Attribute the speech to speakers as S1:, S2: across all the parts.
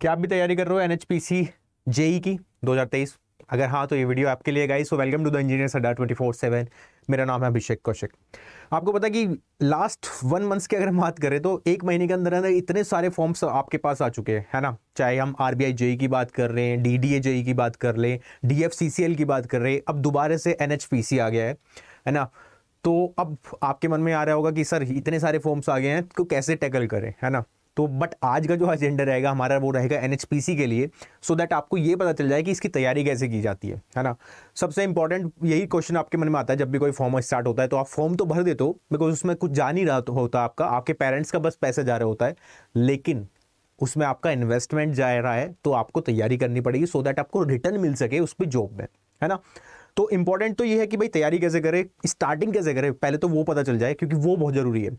S1: क्या आप भी तैयारी कर रहे हो N H P C JE की 2023 अगर हाँ तो ये वीडियो आपके लिए guys so welcome to the engineer Adda twenty four seven मेरा नाम है अभिषेक कौशिक आपको पता कि लास्ट वन मंथ्स की अगर हम बात करें तो एक महीने के अंदर अंदर इतने सारे फॉर्म्स आपके पास आ चुके हैं है ना चाहे हम आर बी आई जेई की बात कर रहे हैं डी डी ए जेई की बात कर लें D F C C L की बात कर रहे हैं अब दोबारा से एन एच पी सी आ गया है है ना तो अब आपके मन में आ रहा होगा कि सर इतने सारे फॉर्म्स आ गए हैं तो कैसे टैकल करें है ना तो बट आज का जो एजेंडा रहेगा हमारा वो रहेगा एन के लिए सो so दैट आपको ये पता चल जाए कि इसकी तैयारी कैसे की जाती है है ना सबसे इंपॉर्टेंट यही क्वेश्चन आपके मन में आता है जब भी कोई फॉर्म स्टार्ट होता है तो आप फॉर्म तो भर देते हो बिकॉज उसमें कुछ जा नहीं रहा तो होता आपका आपके पेरेंट्स का बस पैसा जा रहा होता है लेकिन उसमें आपका इन्वेस्टमेंट जा रहा है तो आपको तैयारी करनी पड़ेगी सो so दैट आपको रिटर्न मिल सके उस पर जॉब में है ना तो इंपॉर्टेंट तो ये है कि भाई तैयारी कैसे करें स्टार्टिंग कैसे करें पहले तो वो पता चल जाए क्योंकि वो बहुत ज़रूरी है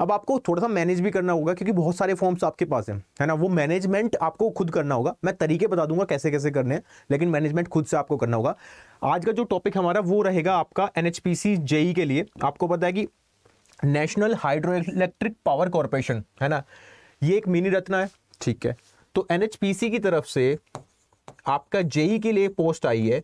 S1: अब आपको थोड़ा सा मैनेज भी करना होगा क्योंकि बहुत सारे फॉर्म्स आपके पास हैं है ना वो मैनेजमेंट आपको खुद करना होगा मैं तरीके बता दूंगा कैसे कैसे करने हैं लेकिन मैनेजमेंट खुद से आपको करना होगा आज का जो टॉपिक हमारा वो रहेगा आपका एन एच जेई के लिए आपको पता है कि national hydro electric power corporation है ना ये एक मिनी रत्ना है ठीक है तो एन की तरफ से आपका जेई e के लिए पोस्ट आई है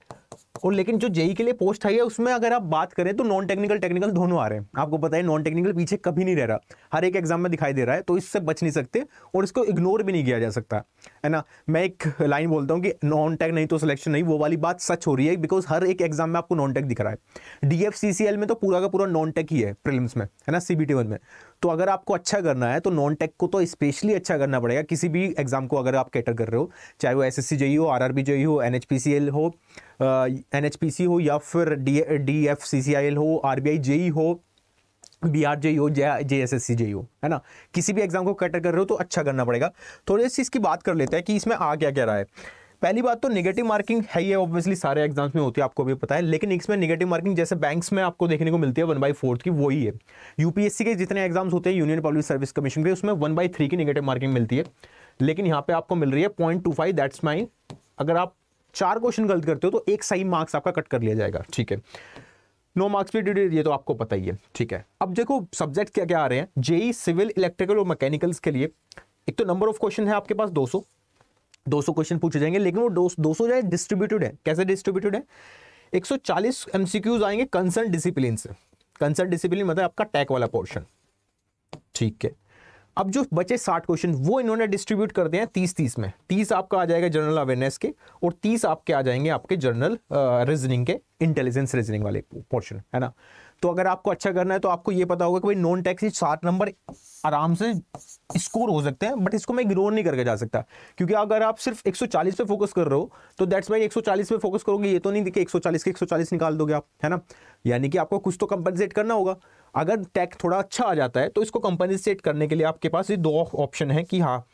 S1: और लेकिन जो जेई के लिए पोस्ट आई है उसमें अगर आप बात करें तो नॉन टेक्निकल टेक्निकल दोनों आ रहे हैं आपको पता है नॉन टेक्निकल पीछे कभी नहीं रह रहा हर एक एग्जाम में दिखाई दे रहा है तो इससे बच नहीं सकते और इसको इग्नोर भी नहीं किया जा सकता है ना मैं एक लाइन बोलता हूँ कि नॉन टेक नहीं तो सिलेक्शन नहीं वो वाली बात सच हो रही है बिकॉज हर एक एग्जाम में आपको नॉन टेक दिख रहा है डी में तो पूरा का पूरा नॉन टेक ही है प्रिलिम्स में है ना सी में तो अगर आपको अच्छा करना है तो नॉन टेक को तो स्पेशली अच्छा करना पड़ेगा किसी भी एग्जाम को अगर आप कैटर कर रहे हो चाहे वो एस एस e हो आर e हो एन हो एन हो या फिर D D F C C I L हो आर बी आई ई हो बी आर जे हो जे एस एस सी जे हो है ना किसी भी एग्जाम को कैटर कर रहे हो तो अच्छा करना पड़ेगा थोड़ी तो सी इसकी बात कर लेते हैं कि इसमें आ क्या क्या रहा है पहली बात तो नेगेटिव मार्किंग है ये ऑब्वियसली सारे एग्जाम्स में होती है आपको भी पता है लेकिन इसमें नेगेटिव मार्किंग जैसे बैंक्स में आपको देखने को मिलती है वन बाई फोर्थ की वही है यूपीएससी के जितने एग्जाम्स होते हैं यूनियन पब्लिक सर्विस कमीशन के उसमें वन बाई थ्री की नेगेटिव मार्किंग मिलती है लेकिन यहाँ पे आपको मिल रही है point two five that's my अगर आप चार क्वेश्चन गलत करते हो तो एक सही मार्क्स आपका कट कर लिया जाएगा ठीक है नो मार्क्स पे ड्यू ये तो आपको पता ही है ठीक है अब देखो सब्जेक्ट क्या क्या आ रहे हैं जेई सिविल इलेक्ट्रिकल और मैकेनिकल्स के लिए एक तो नंबर ऑफ क्वेश्चन है आपके पास 200 200 क्वेश्चन पूछे जाएंगे लेकिन वो दो, 200 जो है डिस्ट्रीब्यूटेड है कैसे डिस्ट्रीब्यूटेड है 140 एमसीक्यूज आएंगे कंसर्न डिसिप्लिन से कंसर्न डिसिप्लिन मतलब आपका टैक वाला पोर्शन ठीक है अब जो बचे साठ क्वेश्चन वो इन्होंने डिस्ट्रीब्यूट कर दिया तीस तीस में तीस आपका आ जाएगा जनरल अवेयरनेस के और तीस आपके आ जाएंगे आपके जनरल रीजनिंग के इंटेलिजेंस रीजनिंग वाले पोर्शन है ना तो अगर आपको अच्छा करना है तो आपको ये पता होगा कि भाई नॉन टैक्स सात नंबर आराम से स्कोर हो सकते हैं बट इसको मैं इग्नोर नहीं करके जा सकता क्योंकि अगर आप सिर्फ 140 पे फोकस कर रहे हो तो दैट्स माई 140 पे फोकस करोगे ये तो नहीं देखिए 140 के 140 निकाल दोगे आप है ना यानी कि आपको कुछ तो कंपनसेट करना होगा अगर टैक थोड़ा अच्छा आ जाता है तो इसको कंपनसेट करने के लिए आपके पास ये दो ऑप्शन है कि हाँ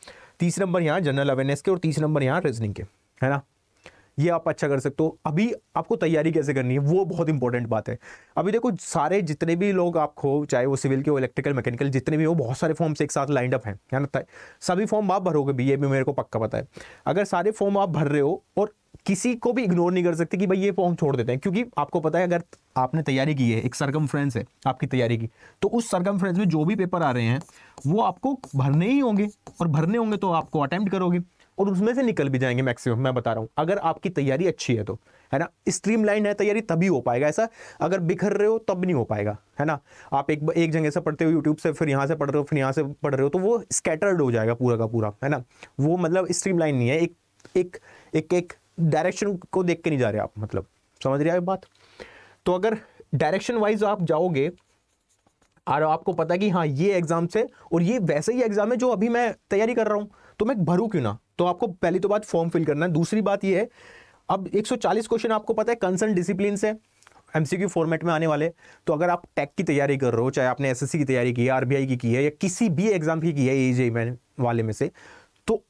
S1: तीसरे नंबर यहाँ जनरल अवेयरनेस के और तीसरे नंबर यहाँ रीजनिंग के है ना ये आप अच्छा कर सकते हो अभी आपको तैयारी कैसे करनी है वो बहुत इंपॉर्टेंट बात है अभी देखो सारे जितने भी लोग आप हो चाहे वो सिविल के हो इलेक्ट्रिकल मैकेनिकल जितने भी हो बहुत सारे फॉर्म्स एक साथ लाइंड अप हैं है ना सभी फॉर्म आप भरोगे भी ये भी मेरे को पक्का पता है अगर सारे फॉर्म आप भर रहे हो और किसी को भी इग्नोर नहीं कर सकते कि भाई ये फॉर्म छोड़ देते हैं क्योंकि आपको पता है अगर आपने तैयारी की है एक सरकम है आपकी तैयारी की तो उस सरकम में जो भी पेपर आ रहे हैं वो आपको भरने ही होंगे और भरने होंगे तो आपको अटैम्प्ट करोगे और उसमें से निकल भी जाएंगे मैक्सिमम मैं बता रहा हूँ अगर आपकी तैयारी अच्छी है तो है ना स्ट्रीम लाइन है तैयारी तभी हो पाएगा ऐसा अगर बिखर रहे हो तब नहीं हो पाएगा है ना आप एक एक जगह से पढ़ते हो यूट्यूब से फिर यहाँ से पढ़ रहे हो फिर यहाँ से पढ़ रहे हो तो वो स्कैटर्ड हो जाएगा पूरा का पूरा है ना वो मतलब स्ट्रीम लाइन नहीं है एक एक एक एक डायरेक्शन को देख के नहीं जा रहे आप मतलब समझ रहे आप बात तो अगर डायरेक्शन वाइज आप जाओगे और आपको पता है कि हाँ ये एग्ज़ाम से और ये वैसे ही एग्ज़ाम है जो अभी मैं तैयारी कर रहा हूँ तो मैं भरूँ क्यों ना तो आपको पहली तो बात फॉर्म फिल करना है दूसरी बात ये है अब 140 क्वेश्चन आपको पता है कंसर्न डिसिप्लिन से एमसीक्यू फॉर्मेट में आने वाले तो अगर आप टेक की तैयारी कर रहे हो चाहे आपने सी की तैयारी की है आरबीआई की की है या किसी भी एग्जाम की है एजे में वाले में से तो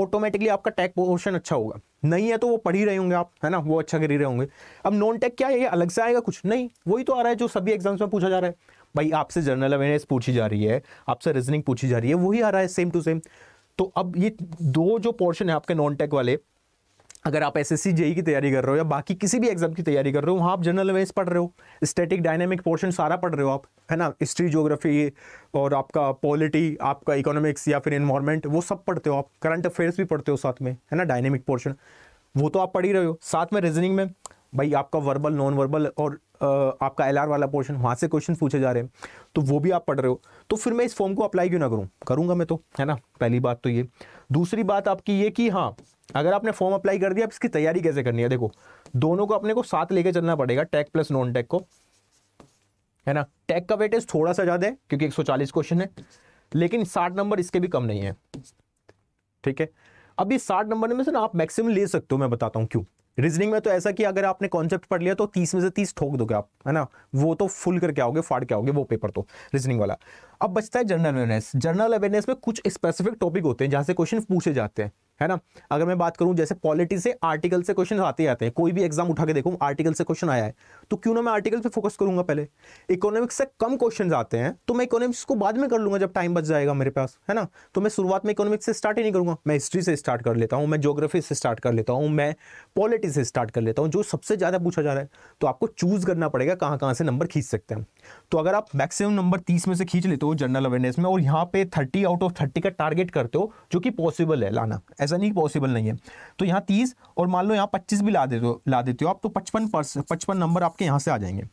S1: ऑटोमेटिकली आपका टेक पोर्शन अच्छा होगा नहीं है तो वो पढ़ ही रहे होंगे आप है ना वो अच्छा कर ही रहे होंगे अब नॉन टेक क्या है ये अलग से आएगा कुछ नहीं वही तो आ रहा है जो सभी एग्जाम्स में पूछा जा रहा है भाई आपसे जनरल अवेयरनेस पूछी जा रही है आपसे रीजनिंग पूछी जा रही है वही आ रहा है सेम टू सेम तो अब ये दो जो पोर्शन है आपके नॉन टेक वाले अगर आप एस एस जेई की तैयारी कर रहे हो या बाकी किसी भी एग्जाम की तैयारी कर रहे हो वहाँ आप जनरल अवेयर्स पढ़ रहे हो स्टैटिक डायनेमिक पोर्शन सारा पढ़ रहे हो आप है ना हिस्ट्री जोग्राफी और आपका पॉलिटी आपका इकोनॉमिक्स या फिर इन्वायरमेंट वो सब पढ़ते हो आप करंट अफेयर्स भी पढ़ते हो साथ में है ना डायनेमिक पोर्शन वो तो आप पढ़ ही रहे हो साथ में रीजनिंग में भाई आपका वर्बल नॉन वर्बल और आपका एल वाला पोर्शन वहाँ से क्वेश्चन पूछे जा रहे हैं तो वो भी आप पढ़ रहे हो तो फिर मैं इस फॉर्म को अप्लाई क्यों ना करूँ करूँगा मैं तो है ना पहली बात तो ये दूसरी बात आपकी ये कि हाँ अगर आपने फॉर्म अप्लाई कर दिया आप इसकी तैयारी कैसे करनी है देखो दोनों को अपने को साथ लेके चलना पड़ेगा टैक प्लस नॉन टैक को है ना टैक का वेटेज थोड़ा सा ज़्यादा है क्योंकि 140 क्वेश्चन है लेकिन 60 नंबर इसके भी कम नहीं है ठीक है अब ये 60 नंबर में से ना आप मैक्सिमम ले सकते हो मैं बताता हूँ क्यों रीजनिंग में तो ऐसा कि अगर आपने कॉन्सेप्ट पढ़ लिया तो तीस में से तीस ठोक दोगे आप है ना वो तो फुल करके आओगे फाड़ के आओगे वो पेपर तो रीजनिंग वाला अब बचता है जनरल अवेयरनेस जनरल अवेयरनेस में कुछ स्पेसिफिक टॉपिक होते हैं जहां से क्वेश्चन पूछे जाते हैं है ना अगर मैं बात करूं जैसे पॉलिटी से आर्टिकल से क्वेश्चन आते आते हैं कोई भी एग्जाम उठा के देखूं आर्टिकल से क्वेश्चन आया है तो क्यों ना मैं आर्टिकल पे फोकस करूंगा पहले इकोनॉमिक्स से कम क्वेश्चन आते हैं तो मैं इकोनॉमिक्स को बाद में कर लूंगा जब टाइम बच जाएगा मेरे पास है ना तो मैं शुरुआत में इकोनॉमिक्स से स्टार्ट ही नहीं करूंगा मैं हिस्ट्री से स्टार्ट कर लेता हूँ मैं जोग्राफी से स्टार्ट कर लेता हूँ मैं पॉलिटी से स्टार्ट कर लेता हूँ जो सबसे ज़्यादा पूछा जा रहा है तो आपको चूज़ करना पड़ेगा कहाँ कहाँ से नंबर खींच सकते हैं तो अगर आप मैक्सिमम नंबर तीस में से खींच लेते हो जनरल अवेयरनेस में और यहाँ पे थर्टी आउट ऑफ थर्टी का टारगेट करते हो जो कि पॉसिबल है लाना ऐसा नहीं पॉसिबल नहीं है तो यहाँ तीस और मान लो यहाँ पच्चीस भी ला देते हो ला देते हो आप तो पचपन पचपन नंबर आपके यहाँ से आ जाएंगे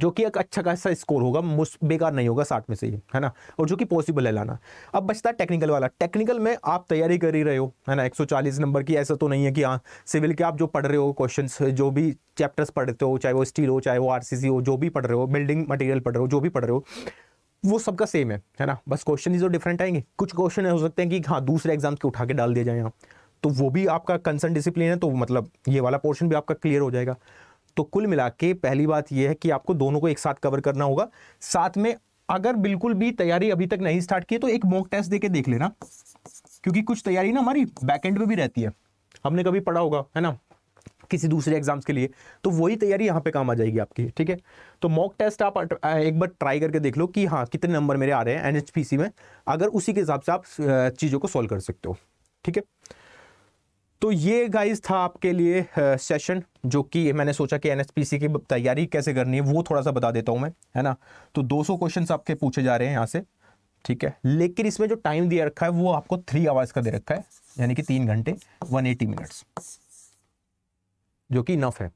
S1: जो कि एक अच्छा खासा स्कोर होगा बेकार नहीं होगा साठ में से ही है ना और जो कि पॉसिबल है लाना अब बचता है टेक्निकल वाला टेक्निकल में आप तैयारी कर ही रहे हो है ना 140 नंबर की ऐसा तो नहीं है कि हाँ सिविल के आप जो पढ़ रहे हो क्वेश्चन जो भी चैप्टर्स पढ़ते हो चाहे वो स्टील हो चाहे वो आर हो जो भी पढ़ रहे हो बिल्डिंग मटेरियल पढ़ रहे हो जो भी पढ़ रहे हो वो सबका सेम है है ना बस क्वेश्चन ही जो डिफरेंट आएंगे कुछ क्वेश्चन हो सकते हैं कि हाँ दूसरे एग्जाम्स के उठा के डाल दिया जाए यहाँ तो वो भी आपका कंसर्न डिसिप्लिन है तो मतलब ये वाला पोर्शन भी आपका क्लियर हो जाएगा तो कुल मिला के पहली बात यह है कि आपको दोनों को एक साथ कवर करना होगा साथ में अगर बिल्कुल भी तैयारी अभी तक नहीं स्टार्ट की तो एक मॉक टेस्ट देके देख लेना क्योंकि कुछ तैयारी ना हमारी बैकेंड में भी रहती है हमने कभी पढ़ा होगा है ना किसी दूसरे एग्जाम्स के लिए तो वही तैयारी यहाँ पे काम आ जाएगी आपकी ठीक है तो मॉक टेस्ट आप एक बार ट्राई करके देख लो कि हाँ कितने नंबर मेरे आ रहे हैं एनएचपीसी में अगर उसी के हिसाब से आप चीज़ों को सॉल्व कर सकते हो ठीक है तो ये गाइस था आपके लिए सेशन जो कि मैंने सोचा कि एन की तैयारी कैसे करनी है वो थोड़ा सा बता देता हूँ मैं है ना तो दो क्वेश्चन आपके पूछे जा रहे हैं यहाँ से ठीक है लेकिन इसमें जो टाइम दिया रखा है वो आपको थ्री आवर्स का दे रखा है यानी कि तीन घंटे 180 मिनट्स जो कि इनफ है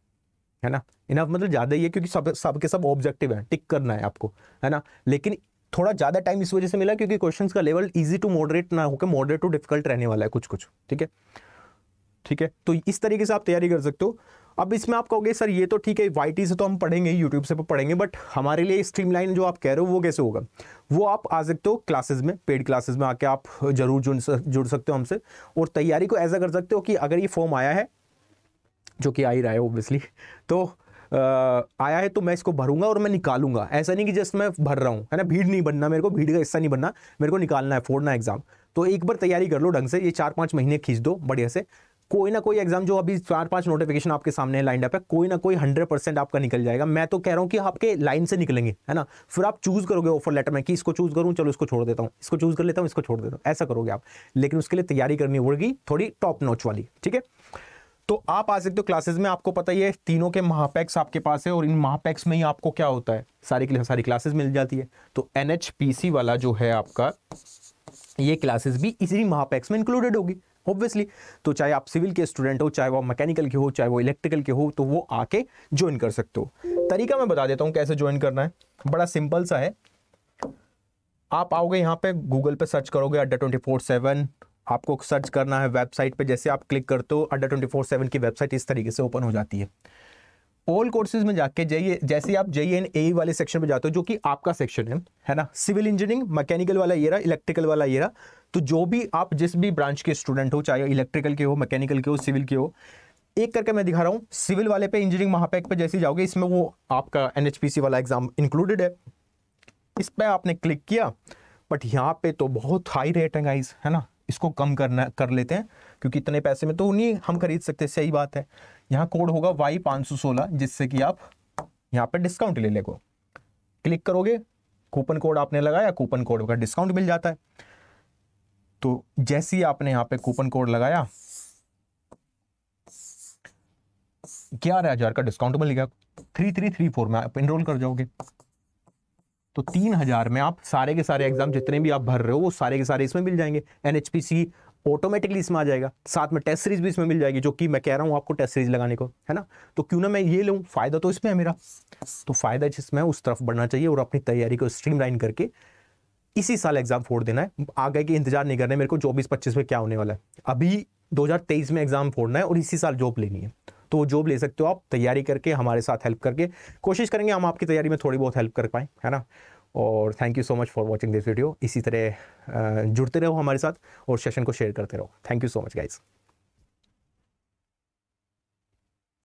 S1: है ना इनफ मतलब ज़्यादा ही है क्योंकि सब सब के सब ऑब्जेक्टिव है टिक करना है आपको है ना लेकिन थोड़ा ज़्यादा टाइम इस वजह से मिला क्योंकि क्वेश्चंस का लेवल इजी टू मॉडरेट ना होकर मॉडरेट टू डिफिकल्ट रहने वाला है कुछ कुछ ठीक है ठीक है तो इस तरीके से आप तैयारी कर सकते हो अब इसमें आप कहोगे सर ये तो ठीक है वाई से तो हम पढ़ेंगे यूट्यूब से तो पढ़ेंगे बट हमारे लिए लाइन जो आप कह रहे हो वो कैसे होगा वो आप आ सकते हो क्लासेस में पेड क्लासेस में आके आप जरूर जुड़ जुड़ सकते हो हमसे और तैयारी को ऐसा कर सकते हो कि अगर ये फॉर्म आया है जो कि आ ही रहा है ओब्वियसली तो आया है तो मैं इसको भरूंगा और मैं निकालूंगा ऐसा नहीं कि जस्ट मैं भर रहा हूँ है ना भीड़ नहीं बनना मेरे को भीड़ का हिस्सा नहीं बनना मेरे को निकालना है फोड़ना एग्ज़ाम तो एक बार तैयारी कर लो ढंग से ये चार पाँच महीने खींच दो बढ़िया से कोई ना कोई एग्जाम जो अभी चार पांच नोटिफिकेशन आपके सामने लाइन अप है कोई ना कोई हंड्रेड परसेंट आपका निकल जाएगा मैं तो कह रहा हूँ कि आपके लाइन से निकलेंगे है ना फिर आप चूज करोगे ऑफर लेटर में कि इसको चूज करूँ चलो इसको छोड़ देता हूँ इसको चूज कर लेता हूँ इसको छोड़ देता हूँ ऐसा करोगे आप लेकिन उसके लिए तैयारी करनी होगी थोड़ी टॉप नोच वाली ठीक है तो आप आ सकते हो क्लासेस में आपको पता ही है तीनों के महापैक्स आपके पास है और इन महापैक्स में ही आपको क्या होता है सारी सारी क्लासेस मिल जाती है तो एन वाला जो है आपका ये क्लासेस भी इसी महापैक्स में इंक्लूडेड होगी ऑब्वियसली तो चाहे आप सिविल के स्टूडेंट हो चाहे वो मैकेनिकल के हो चाहे वो इलेक्ट्रिकल के हो तो वो आके ज्वाइन कर सकते हो तरीका मैं बता देता हूँ कैसे ज्वाइन करना है बड़ा सिंपल सा है आप आओगे यहाँ पे गूगल पे सर्च करोगे अड्डा ट्वेंटी फोर सेवन आपको सर्च करना है वेबसाइट पे जैसे आप क्लिक करते हो अंडर ट्वेंटी फोर सेवन की वेबसाइट इस तरीके से ओपन हो जाती है ऑल कोर्सेज में जाके जाइए जैसे आप जे एन ए वाले सेक्शन पे जाते हो जो कि आपका सेक्शन है है ना सिविल इंजीनियरिंग मैकेनिकल वाला ये रहा इलेक्ट्रिकल वाला ये रहा तो जो भी आप जिस भी ब्रांच के स्टूडेंट हो चाहे इलेक्ट्रिकल के हो मैकेनिकल के हो सिविल के हो एक करके मैं दिखा रहा हूँ सिविल वाले पे इंजीनियरिंग महापैक पे जैसे जाओगे इसमें वो आपका एन वाला एग्जाम इंक्लूडेड है इस पर आपने क्लिक किया बट यहाँ पे तो बहुत हाई रेट है गाइज है ना इसको कम करना कर लेते हैं क्योंकि इतने पैसे में तो नहीं हम खरीद सकते सही बात है यहाँ कोड होगा वाई पाँच सौ सोलह जिससे कि आप यहाँ पर डिस्काउंट ले लेगो क्लिक करोगे कूपन कोड आपने लगाया कूपन कोड का डिस्काउंट मिल जाता है तो जैसे ही आपने यहाँ पे कूपन कोड लगाया ग्यारह हजार का डिस्काउंट मिल गया थ्री थ्री थ्री फोर में आप इनरोल कर जाओगे तो तीन हजार में आप सारे के सारे एग्जाम जितने भी आप भर रहे हो वो सारे के सारे इसमें मिल जाएंगे एन ऑटोमेटिकली इसमें आ जाएगा साथ में टेस्ट सीरीज भी इसमें मिल जाएगी जो कि मैं कह रहा हूँ आपको टेस्ट सीरीज लगाने को है ना तो क्यों ना मैं ये लूँ फ़ायदा तो इसमें है मेरा तो फ़ायदा जिसमें उस तरफ बढ़ना चाहिए और अपनी तैयारी को स्ट्रीम करके इसी साल एग्जाम फोड़ देना है आगे की इंतजार नहीं करना है मेरे को चौबीस पच्चीस में क्या होने वाला है अभी 2023 में एग्जाम फोड़ना है और इसी साल जॉब लेनी है तो जॉब ले सकते हो आप तैयारी करके हमारे साथ हेल्प करके कोशिश करेंगे हम आपकी तैयारी में थोड़ी बहुत हेल्प कर पाएँ है ना और thank you so much for watching this video इसी तरह जुड़ते रहो हमारे साथ और सेशन को शेयर करते रहो thank you so much guys